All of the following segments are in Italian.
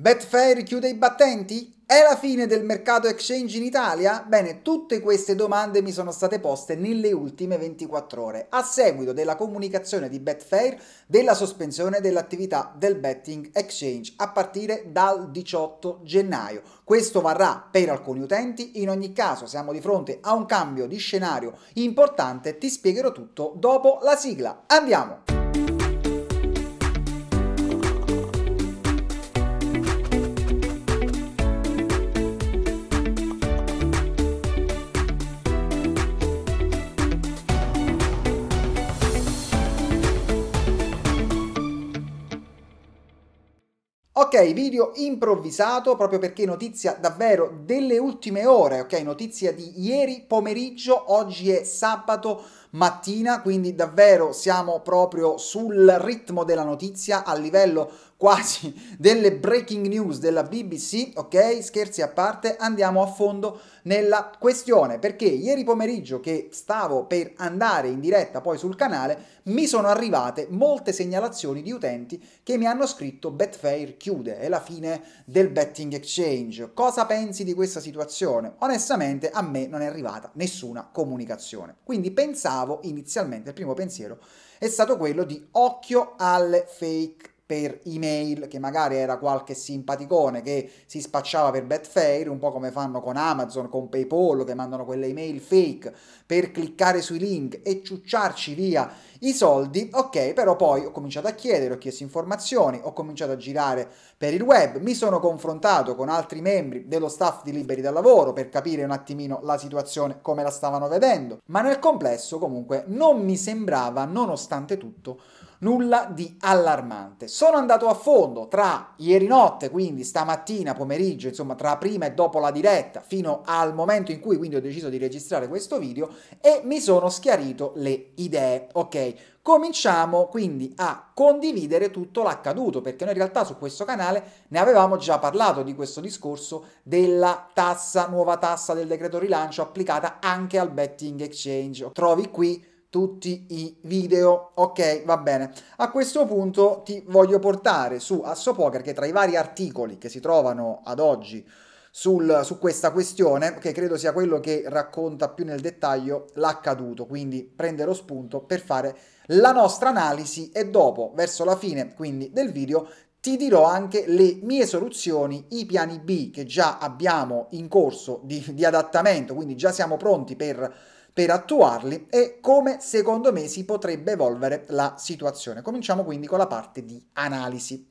Betfair chiude i battenti? È la fine del mercato exchange in Italia? Bene, tutte queste domande mi sono state poste nelle ultime 24 ore, a seguito della comunicazione di Betfair della sospensione dell'attività del betting exchange a partire dal 18 gennaio. Questo varrà per alcuni utenti, in ogni caso siamo di fronte a un cambio di scenario importante, ti spiegherò tutto dopo la sigla. Andiamo! Ok, video improvvisato proprio perché notizia davvero delle ultime ore, ok? Notizia di ieri pomeriggio, oggi è sabato mattina, quindi davvero siamo proprio sul ritmo della notizia a livello quasi delle breaking news della BBC, ok? Scherzi a parte, andiamo a fondo nella questione, perché ieri pomeriggio che stavo per andare in diretta poi sul canale, mi sono arrivate molte segnalazioni di utenti che mi hanno scritto Betfair chiude, è la fine del betting exchange. Cosa pensi di questa situazione? Onestamente a me non è arrivata nessuna comunicazione. Quindi pensavo inizialmente, il primo pensiero è stato quello di occhio alle fake per email, che magari era qualche simpaticone che si spacciava per Betfair, un po' come fanno con Amazon, con PayPal, che mandano quelle email fake per cliccare sui link e ciucciarci via i soldi. Ok, però poi ho cominciato a chiedere, ho chiesto informazioni, ho cominciato a girare per il web, mi sono confrontato con altri membri dello staff di Liberi dal Lavoro per capire un attimino la situazione, come la stavano vedendo, ma nel complesso comunque non mi sembrava, nonostante tutto, nulla di allarmante. Sono andato a fondo tra ieri notte, quindi stamattina, pomeriggio, insomma tra prima e dopo la diretta, fino al momento in cui quindi ho deciso di registrare questo video e mi sono schiarito le idee, ok? Cominciamo quindi a condividere tutto l'accaduto, perché noi in realtà su questo canale ne avevamo già parlato di questo discorso della tassa, nuova tassa del decreto rilancio applicata anche al betting exchange. Trovi qui tutti i video. Ok, va bene. A questo punto ti voglio portare su Assopoker che tra i vari articoli che si trovano ad oggi sul, su questa questione, che credo sia quello che racconta più nel dettaglio l'accaduto, quindi prende lo spunto per fare la nostra analisi e dopo, verso la fine quindi del video, ti dirò anche le mie soluzioni, i piani B che già abbiamo in corso di, di adattamento, quindi già siamo pronti per per attuarli e come secondo me si potrebbe evolvere la situazione. Cominciamo quindi con la parte di analisi.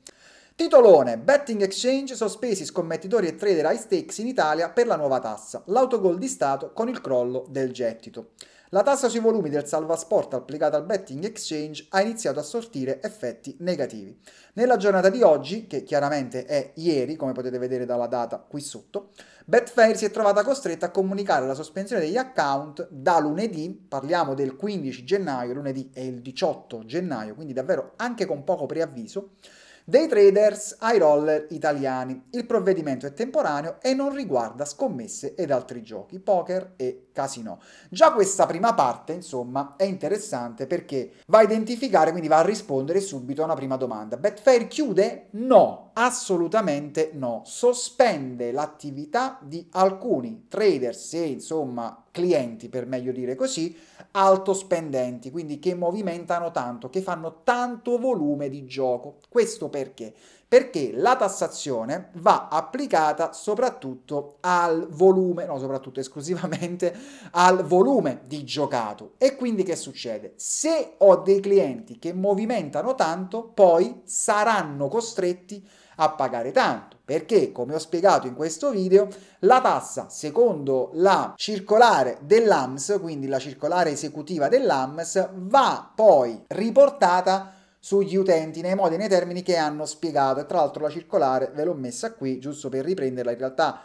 Titolone, betting exchange sospesi scommettitori e trader high stakes in Italia per la nuova tassa, l'autogol di Stato con il crollo del gettito. La tassa sui volumi del salvasport applicata al betting exchange ha iniziato a sortire effetti negativi. Nella giornata di oggi, che chiaramente è ieri, come potete vedere dalla data qui sotto, Betfair si è trovata costretta a comunicare la sospensione degli account da lunedì, parliamo del 15 gennaio, lunedì è il 18 gennaio, quindi davvero anche con poco preavviso, dei traders ai roller italiani. Il provvedimento è temporaneo e non riguarda scommesse ed altri giochi, poker e casino. Già questa prima parte, insomma, è interessante perché va a identificare, quindi va a rispondere subito a una prima domanda. Betfair chiude? No, assolutamente no. Sospende l'attività di alcuni traders se, insomma, clienti, per meglio dire così, alto spendenti, quindi che movimentano tanto, che fanno tanto volume di gioco. Questo perché? Perché la tassazione va applicata soprattutto al volume, no, soprattutto esclusivamente al volume di giocato. E quindi che succede? Se ho dei clienti che movimentano tanto, poi saranno costretti a a pagare tanto perché, come ho spiegato in questo video, la tassa, secondo la circolare dell'AMS, quindi la circolare esecutiva dell'AMS, va poi riportata sugli utenti nei modi e nei termini che hanno spiegato. E tra l'altro la circolare ve l'ho messa qui, giusto per riprenderla, in realtà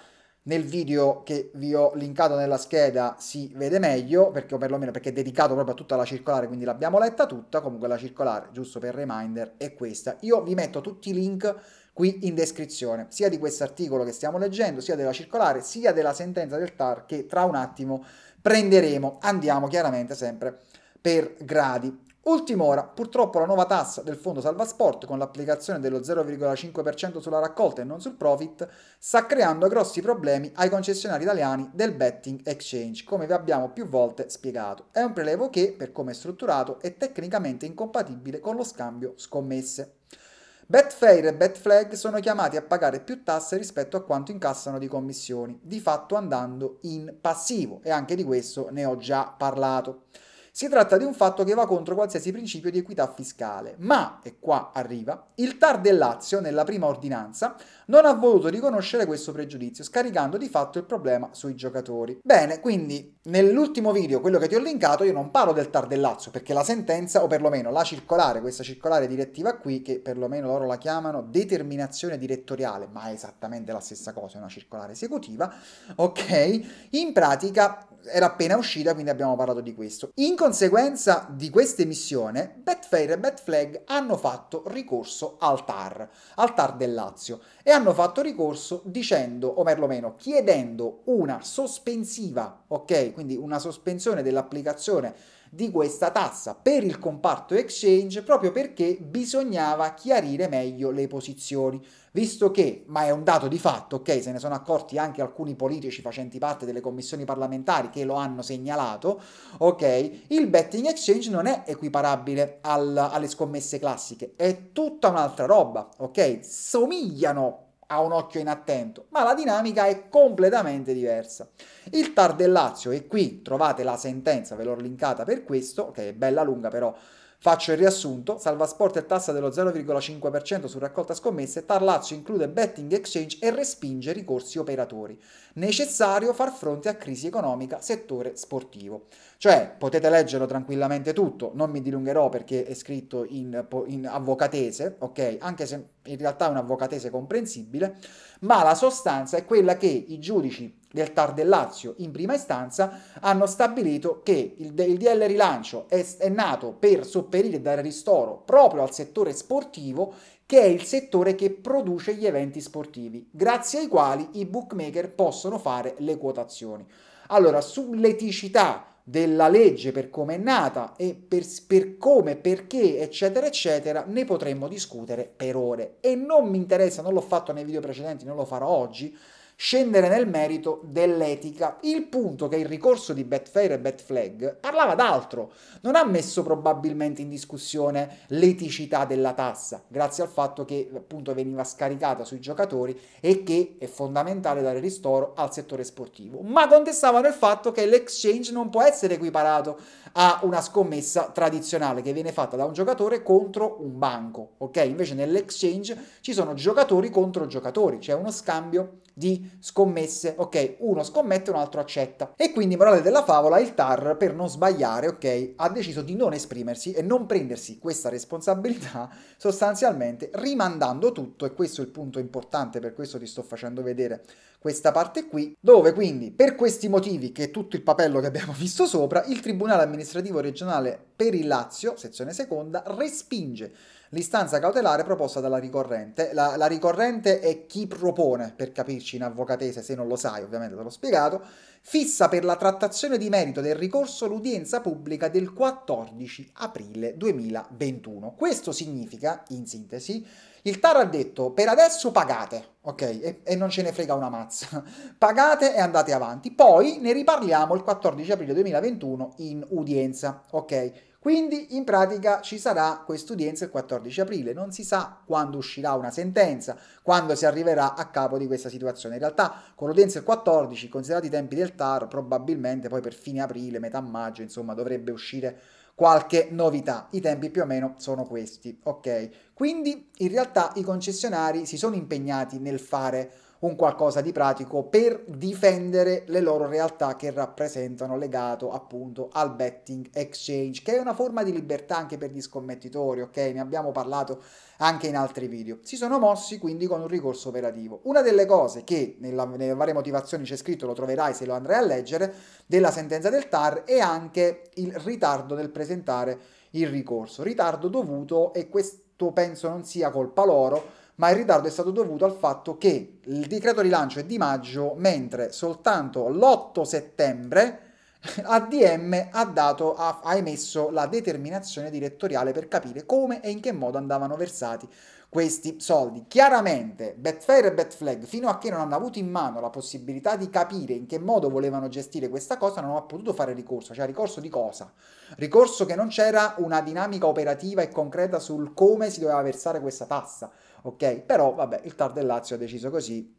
nel video che vi ho linkato nella scheda si vede meglio, perché, o perlomeno perché è dedicato proprio a tutta la circolare, quindi l'abbiamo letta tutta, comunque la circolare, giusto per reminder, è questa. Io vi metto tutti i link qui in descrizione, sia di questo articolo che stiamo leggendo, sia della circolare, sia della sentenza del TAR che tra un attimo prenderemo. Andiamo chiaramente sempre per gradi. Ultima ora, purtroppo la nuova tassa del fondo Salvasport con l'applicazione dello 0,5% sulla raccolta e non sul profit sta creando grossi problemi ai concessionari italiani del betting exchange, come vi abbiamo più volte spiegato. È un prelevo che, per come è strutturato, è tecnicamente incompatibile con lo scambio scommesse. Betfair e Betflag sono chiamati a pagare più tasse rispetto a quanto incassano di commissioni, di fatto andando in passivo e anche di questo ne ho già parlato. Si tratta di un fatto che va contro qualsiasi principio di equità fiscale, ma, e qua arriva, il TAR del Lazio, nella prima ordinanza, non ha voluto riconoscere questo pregiudizio, scaricando di fatto il problema sui giocatori. Bene, quindi nell'ultimo video, quello che ti ho linkato, io non parlo del TAR del Lazio, perché la sentenza, o perlomeno la circolare, questa circolare direttiva qui, che perlomeno loro la chiamano determinazione direttoriale, ma è esattamente la stessa cosa, è una circolare esecutiva, ok? In pratica era appena uscita, quindi abbiamo parlato di questo. In conseguenza di questa emissione, Betfair e Betflag hanno fatto ricorso al TAR, al TAR del Lazio, e hanno fatto ricorso dicendo, o perlomeno chiedendo una sospensiva, ok? Quindi una sospensione dell'applicazione di questa tassa per il comparto exchange proprio perché bisognava chiarire meglio le posizioni, visto che, ma è un dato di fatto, ok, se ne sono accorti anche alcuni politici facenti parte delle commissioni parlamentari che lo hanno segnalato, ok, il betting exchange non è equiparabile al, alle scommesse classiche, è tutta un'altra roba, ok, somigliano ha un occhio inattento, ma la dinamica è completamente diversa. Il TAR del Lazio, e qui trovate la sentenza, ve l'ho linkata per questo, che è bella lunga però Faccio il riassunto, Salvasport è tassa dello 0,5% su raccolta scommesse, Tarlazio include betting exchange e respinge ricorsi operatori. Necessario far fronte a crisi economica settore sportivo. Cioè, potete leggerlo tranquillamente tutto, non mi dilungherò perché è scritto in, in avvocatese, ok? Anche se in realtà è un avvocatese comprensibile, ma la sostanza è quella che i giudici del TAR del Lazio in prima istanza hanno stabilito che il, il DL rilancio è, è nato per sopperire e dare ristoro proprio al settore sportivo che è il settore che produce gli eventi sportivi, grazie ai quali i bookmaker possono fare le quotazioni. Allora, sull'eticità della legge per come è nata e per, per, come, perché, eccetera, eccetera, ne potremmo discutere per ore. E non mi interessa, non l'ho fatto nei video precedenti, non lo farò oggi, scendere nel merito dell'etica. Il punto che il ricorso di Betfair e Betflag parlava d'altro, non ha messo probabilmente in discussione l'eticità della tassa, grazie al fatto che appunto veniva scaricata sui giocatori e che è fondamentale dare ristoro al settore sportivo, ma contestavano il fatto che l'exchange non può essere equiparato a una scommessa tradizionale che viene fatta da un giocatore contro un banco, ok? Invece nell'exchange ci sono giocatori contro giocatori, c'è cioè uno scambio di scommesse, ok? Uno scommette, un altro accetta. E quindi, morale della favola, il TAR, per non sbagliare, ok, ha deciso di non esprimersi e non prendersi questa responsabilità, sostanzialmente rimandando tutto, e questo è il punto importante, per questo ti sto facendo vedere questa parte qui, dove quindi, per questi motivi, che è tutto il papello che abbiamo visto sopra, il Tribunale amministrativo regionale per il Lazio, sezione seconda, respinge l'istanza cautelare proposta dalla ricorrente. La, la ricorrente è chi propone, per capirci in avvocatese, se non lo sai, ovviamente te l'ho spiegato fissa per la trattazione di merito del ricorso l'udienza pubblica del 14 aprile 2021. Questo significa, in sintesi, il TAR ha detto per adesso pagate, ok? E, e, non ce ne frega una mazza. Pagate e andate avanti. Poi ne riparliamo il 14 aprile 2021 in udienza, ok? Quindi in pratica ci sarà quest'udienza il 14 aprile, non si sa quando uscirà una sentenza, quando si arriverà a capo di questa situazione. In realtà con l'udienza il 14, considerati i tempi del TAR, probabilmente poi per fine aprile, metà maggio, insomma, dovrebbe uscire qualche novità. I tempi più o meno sono questi, ok? Quindi in realtà i concessionari si sono impegnati nel fare un qualcosa di pratico per difendere le loro realtà che rappresentano legato appunto al betting exchange, che è una forma di libertà anche per gli scommettitori, ok? Ne abbiamo parlato anche in altri video. Si sono mossi quindi con un ricorso operativo. Una delle cose che nella, nelle varie motivazioni c'è scritto, lo troverai se lo andrai a leggere, della sentenza del TAR è anche il ritardo nel presentare il ricorso, ritardo dovuto e questo penso non sia colpa loro ma il ritardo è stato dovuto al fatto che il decreto rilancio è di maggio, mentre soltanto l'8 settembre ADM ha, dato, ha, ha emesso la determinazione direttoriale per capire come e in che modo andavano versati questi soldi. Chiaramente Betfair e Betflag, fino a che non hanno avuto in mano la possibilità di capire in che modo volevano gestire questa cosa, non hanno potuto fare ricorso. Cioè, ricorso di cosa? Ricorso che non c'era una dinamica operativa e concreta sul come si doveva versare questa tassa ok? Però vabbè, il TAR del Lazio ha deciso così.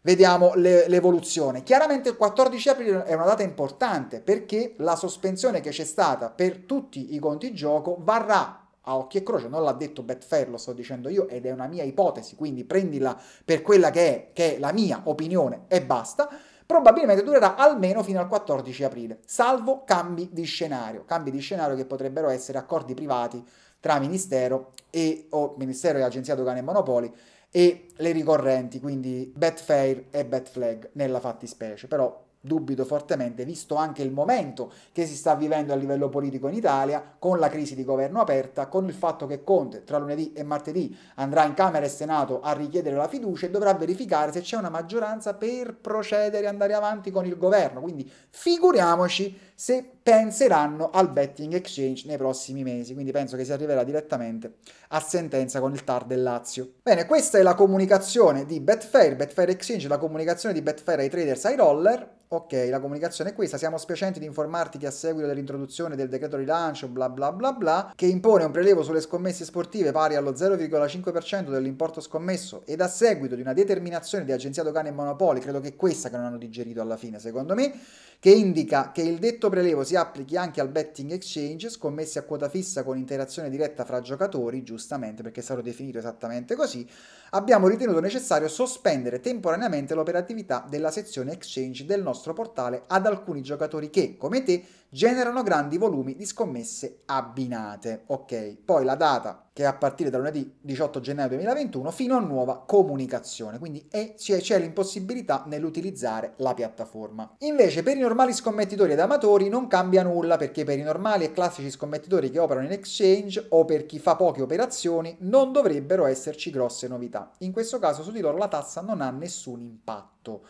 Vediamo le, l'evoluzione. Chiaramente il 14 aprile è una data importante perché la sospensione che c'è stata per tutti i conti gioco varrà a occhi e croce, non l'ha detto Betfair, lo sto dicendo io ed è una mia ipotesi, quindi prendila per quella che è, che è la mia opinione e basta probabilmente durerà almeno fino al 14 aprile, salvo cambi di scenario, cambi di scenario che potrebbero essere accordi privati tra Ministero e o Ministero e Agenzia Dogane e Monopoli e le ricorrenti, quindi Betfair e Betflag nella fattispecie, però dubito fortemente, visto anche il momento che si sta vivendo a livello politico in Italia, con la crisi di governo aperta, con il fatto che Conte tra lunedì e martedì andrà in Camera e Senato a richiedere la fiducia e dovrà verificare se c'è una maggioranza per procedere e andare avanti con il governo. Quindi figuriamoci se penseranno al betting exchange nei prossimi mesi, quindi penso che si arriverà direttamente a sentenza con il TAR del Lazio. Bene, questa è la comunicazione di Betfair, Betfair Exchange, la comunicazione di Betfair ai traders, ai roller, Ok, la comunicazione è questa. Siamo spiacenti di informarti che a seguito dell'introduzione del decreto rilancio, bla bla bla bla, che impone un prelevo sulle scommesse sportive pari allo 0,5% dell'importo scommesso ed a seguito di una determinazione di Agenzia Dogane e Monopoli, credo che questa che non hanno digerito alla fine, secondo me, che indica che il detto prelevo si applichi anche al betting exchange, scommesse a quota fissa con interazione diretta fra giocatori, giustamente perché è stato definito esattamente così, abbiamo ritenuto necessario sospendere temporaneamente l'operatività della sezione exchange del nostro portale ad alcuni giocatori che, come te, generano grandi volumi di scommesse abbinate. Ok, poi la data che è a partire da lunedì 18 gennaio 2021 fino a nuova comunicazione, quindi è, c'è, c'è l'impossibilità nell'utilizzare la piattaforma. Invece per i normali scommettitori ed amatori non cambia nulla perché per i normali e classici scommettitori che operano in exchange o per chi fa poche operazioni non dovrebbero esserci grosse novità. In questo caso su di loro la tassa non ha nessun impatto.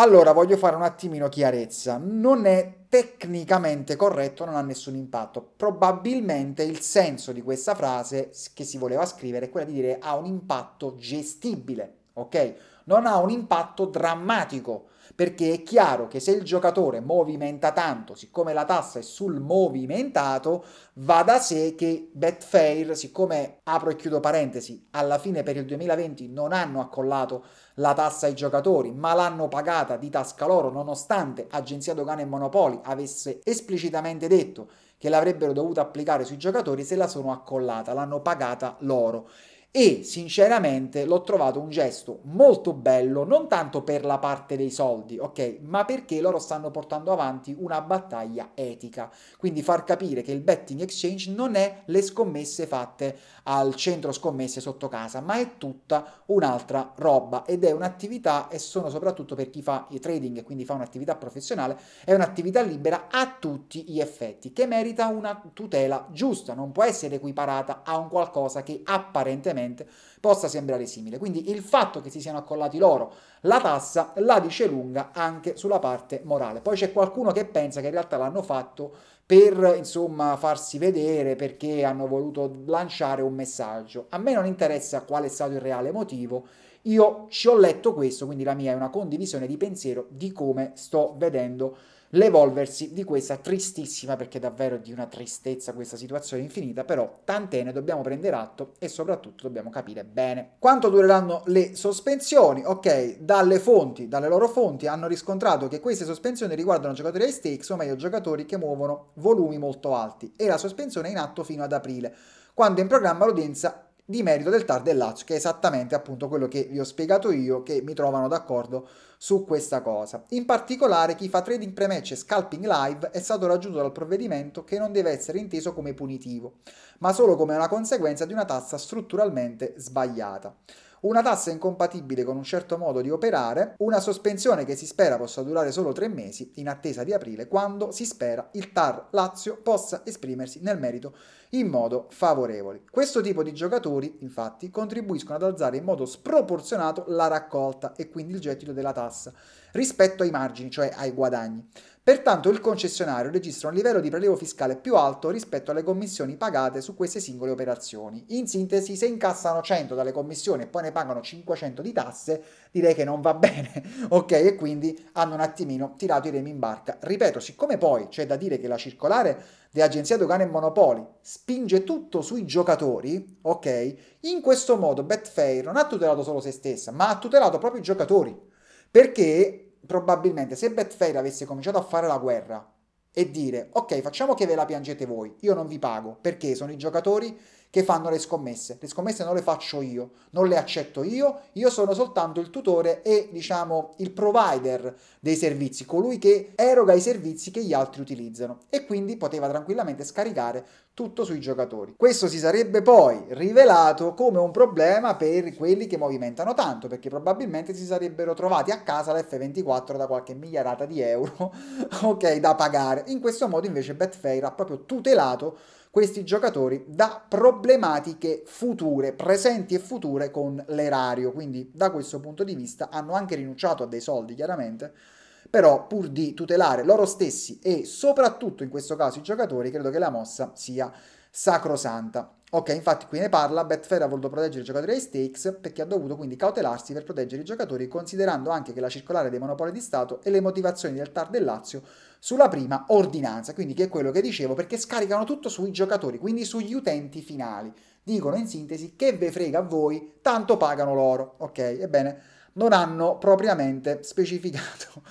Allora voglio fare un attimino chiarezza, non è tecnicamente corretto, non ha nessun impatto. Probabilmente il senso di questa frase che si voleva scrivere è quello di dire ha un impatto gestibile, ok? Non ha un impatto drammatico perché è chiaro che se il giocatore movimenta tanto, siccome la tassa è sul movimentato, va da sé che Betfair, siccome apro e chiudo parentesi, alla fine per il 2020 non hanno accollato la tassa ai giocatori, ma l'hanno pagata di tasca loro, nonostante Agenzia Dogane e Monopoli avesse esplicitamente detto che l'avrebbero dovuta applicare sui giocatori, se la sono accollata, l'hanno pagata loro e sinceramente l'ho trovato un gesto molto bello, non tanto per la parte dei soldi, ok, ma perché loro stanno portando avanti una battaglia etica. Quindi far capire che il betting exchange non è le scommesse fatte al centro scommesse sotto casa, ma è tutta un'altra roba ed è un'attività e sono soprattutto per chi fa i trading e quindi fa un'attività professionale, è un'attività libera a tutti gli effetti che merita una tutela giusta, non può essere equiparata a un qualcosa che apparentemente evidentemente possa sembrare simile. Quindi il fatto che si siano accollati loro la tassa la dice lunga anche sulla parte morale. Poi c'è qualcuno che pensa che in realtà l'hanno fatto per insomma farsi vedere perché hanno voluto lanciare un messaggio. A me non interessa qual è stato il reale motivo. Io ci ho letto questo, quindi la mia è una condivisione di pensiero di come sto vedendo l'evolversi di questa tristissima, perché davvero di una tristezza questa situazione infinita, però tant'è ne dobbiamo prendere atto e soprattutto dobbiamo capire bene. Quanto dureranno le sospensioni? Ok, dalle fonti, dalle loro fonti hanno riscontrato che queste sospensioni riguardano giocatori ai stakes, o meglio giocatori che muovono volumi molto alti e la sospensione è in atto fino ad aprile, quando in programma l'udienza di merito del TAR del Lazio, che è esattamente appunto quello che vi ho spiegato io, che mi trovano d'accordo su questa cosa. In particolare chi fa trading pre-match e scalping live è stato raggiunto dal provvedimento che non deve essere inteso come punitivo, ma solo come una conseguenza di una tassa strutturalmente sbagliata una tassa incompatibile con un certo modo di operare, una sospensione che si spera possa durare solo tre mesi in attesa di aprile, quando si spera il TAR Lazio possa esprimersi nel merito in modo favorevole. Questo tipo di giocatori, infatti, contribuiscono ad alzare in modo sproporzionato la raccolta e quindi il gettito della tassa rispetto ai margini, cioè ai guadagni. Pertanto il concessionario registra un livello di prelievo fiscale più alto rispetto alle commissioni pagate su queste singole operazioni. In sintesi, se incassano 100 dalle commissioni e poi ne pagano 500 di tasse, direi che non va bene, ok? E quindi hanno un attimino tirato i remi in barca. Ripeto, siccome poi c'è da dire che la circolare dell'Agenzia Dogane e Monopoli spinge tutto sui giocatori, ok? In questo modo Betfair non ha tutelato solo se stessa, ma ha tutelato proprio i giocatori perché probabilmente se Betfair avesse cominciato a fare la guerra e dire ok facciamo che ve la piangete voi, io non vi pago perché sono i giocatori che fanno le scommesse, le scommesse non le faccio io, non le accetto io, io sono soltanto il tutore e diciamo il provider dei servizi, colui che eroga i servizi che gli altri utilizzano e quindi poteva tranquillamente scaricare tutto sui giocatori. Questo si sarebbe poi rivelato come un problema per quelli che movimentano tanto, perché probabilmente si sarebbero trovati a casa lf 24 da qualche miliarata di euro, ok, da pagare. In questo modo invece Betfair ha proprio tutelato questi giocatori da problematiche future, presenti e future con l'erario, quindi da questo punto di vista hanno anche rinunciato a dei soldi chiaramente però pur di tutelare loro stessi e soprattutto in questo caso i giocatori, credo che la mossa sia sacrosanta. Ok, infatti qui ne parla, Betfair ha voluto proteggere i giocatori ai stakes perché ha dovuto quindi cautelarsi per proteggere i giocatori considerando anche che la circolare dei monopoli di Stato e le motivazioni del TAR del Lazio sulla prima ordinanza, quindi che è quello che dicevo, perché scaricano tutto sui giocatori, quindi sugli utenti finali. Dicono in sintesi che ve frega a voi, tanto pagano loro, ok? Ebbene, non hanno propriamente specificato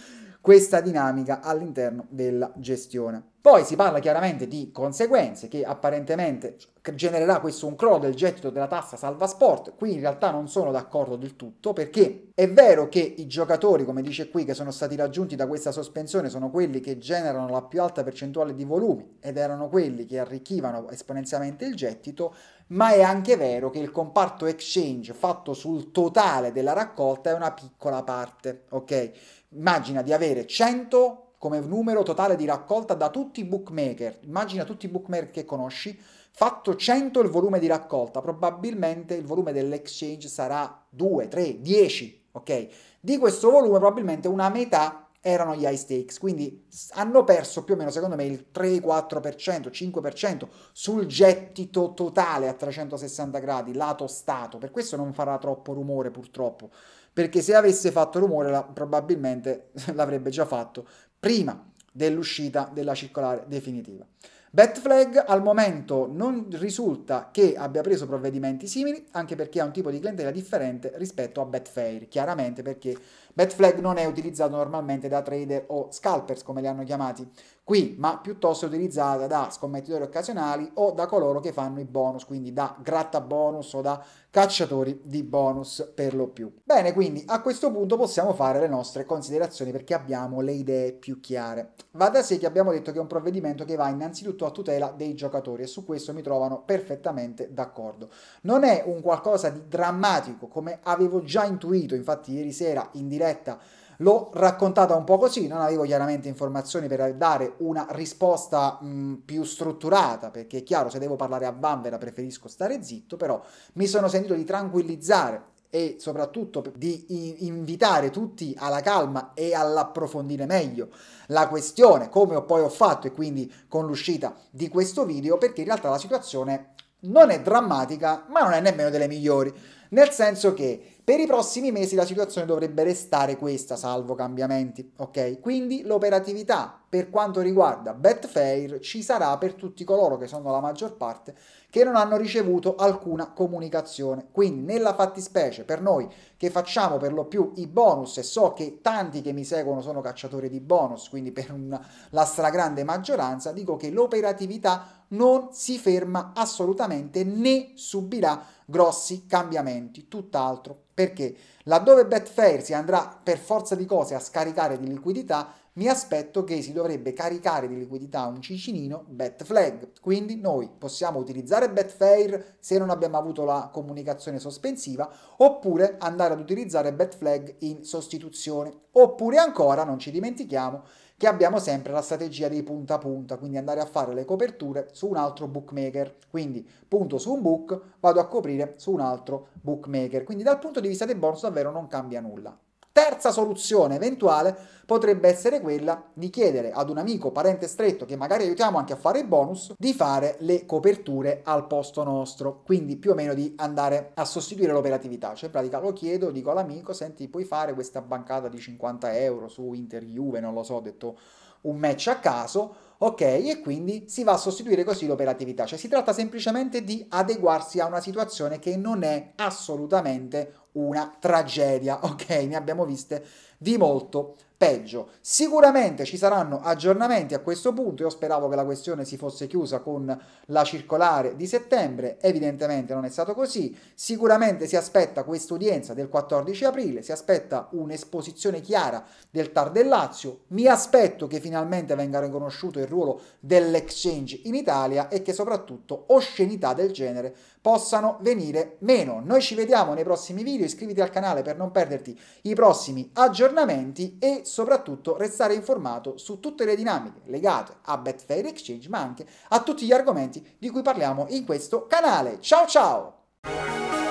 questa dinamica all'interno della gestione. Poi si parla chiaramente di conseguenze che apparentemente genererà questo un crollo del gettito della tassa salva sport. Qui in realtà non sono d'accordo del tutto perché è vero che i giocatori, come dice qui, che sono stati raggiunti da questa sospensione sono quelli che generano la più alta percentuale di volumi ed erano quelli che arricchivano esponenzialmente il gettito, ma è anche vero che il comparto exchange fatto sul totale della raccolta è una piccola parte, ok? Immagina di avere 100 come numero totale di raccolta da tutti i bookmaker, immagina tutti i bookmaker che conosci, fatto 100 il volume di raccolta, probabilmente il volume dell'exchange sarà 2, 3, 10, ok? Di questo volume probabilmente una metà erano gli high stakes, quindi hanno perso più o meno secondo me il 3-4%, 5% sul gettito totale a 360 gradi, lato Stato, per questo non farà troppo rumore purtroppo perché se avesse fatto rumore la, probabilmente l'avrebbe già fatto prima dell'uscita della circolare definitiva. Betflag al momento non risulta che abbia preso provvedimenti simili, anche perché ha un tipo di clientela differente rispetto a Betfair, chiaramente perché Betflag non è utilizzato normalmente da trader o scalpers, come li hanno chiamati, qui, ma piuttosto è utilizzata da scommettitori occasionali o da coloro che fanno i bonus, quindi da gratta bonus o da cacciatori di bonus per lo più. Bene, quindi a questo punto possiamo fare le nostre considerazioni perché abbiamo le idee più chiare. Va da sé che abbiamo detto che è un provvedimento che va innanzitutto a tutela dei giocatori e su questo mi trovano perfettamente d'accordo. Non è un qualcosa di drammatico come avevo già intuito, infatti ieri sera in diretta L'ho raccontata un po' così, non avevo chiaramente informazioni per dare una risposta mh, più strutturata, perché è chiaro, se devo parlare a bambera preferisco stare zitto, però mi sono sentito di tranquillizzare e soprattutto di invitare tutti alla calma e all'approfondire meglio la questione, come poi ho fatto e quindi con l'uscita di questo video, perché in realtà la situazione non è drammatica, ma non è nemmeno delle migliori. Nel senso che per i prossimi mesi la situazione dovrebbe restare questa, salvo cambiamenti, ok? Quindi l'operatività per quanto riguarda Betfair ci sarà per tutti coloro che sono la maggior parte che non hanno ricevuto alcuna comunicazione. Quindi nella fattispecie per noi che facciamo per lo più i bonus e so che tanti che mi seguono sono cacciatori di bonus, quindi per una, la stragrande maggioranza dico che l'operatività non si ferma assolutamente né subirà grossi cambiamenti, tutt'altro perché laddove Betfair si andrà per forza di cose a scaricare di liquidità, mi aspetto che si dovrebbe caricare di liquidità un cicinino Betflag. Quindi noi possiamo utilizzare Betfair se non abbiamo avuto la comunicazione sospensiva, oppure andare ad utilizzare Betflag in sostituzione. Oppure ancora, non ci dimentichiamo, che abbiamo sempre la strategia dei punta a punta, quindi andare a fare le coperture su un altro bookmaker. Quindi punto su un book, vado a coprire su un altro bookmaker. Quindi dal punto di vista dei bonus davvero non cambia nulla. Terza soluzione eventuale potrebbe essere quella di chiedere ad un amico, parente stretto, che magari aiutiamo anche a fare il bonus, di fare le coperture al posto nostro, quindi più o meno di andare a sostituire l'operatività, cioè in pratica lo chiedo, dico all'amico, senti puoi fare questa bancata di 50 euro su Inter Juve, non lo so, ho detto un match a caso, ok? E quindi si va a sostituire così l'operatività, cioè si tratta semplicemente di adeguarsi a una situazione che non è assolutamente una tragedia, ok? Ne abbiamo viste di molto peggio. Sicuramente ci saranno aggiornamenti a questo punto, io speravo che la questione si fosse chiusa con la circolare di settembre, evidentemente non è stato così, sicuramente si aspetta questa udienza del 14 aprile, si aspetta un'esposizione chiara del TAR del Lazio, mi aspetto che finalmente venga riconosciuto il ruolo dell'exchange in Italia e che soprattutto oscenità del genere possano venire meno. Noi ci vediamo nei prossimi video, iscriviti al canale per non perderti i prossimi aggiornamenti e soprattutto restare informato su tutte le dinamiche legate a Betfair Exchange, ma anche a tutti gli argomenti di cui parliamo in questo canale. Ciao ciao!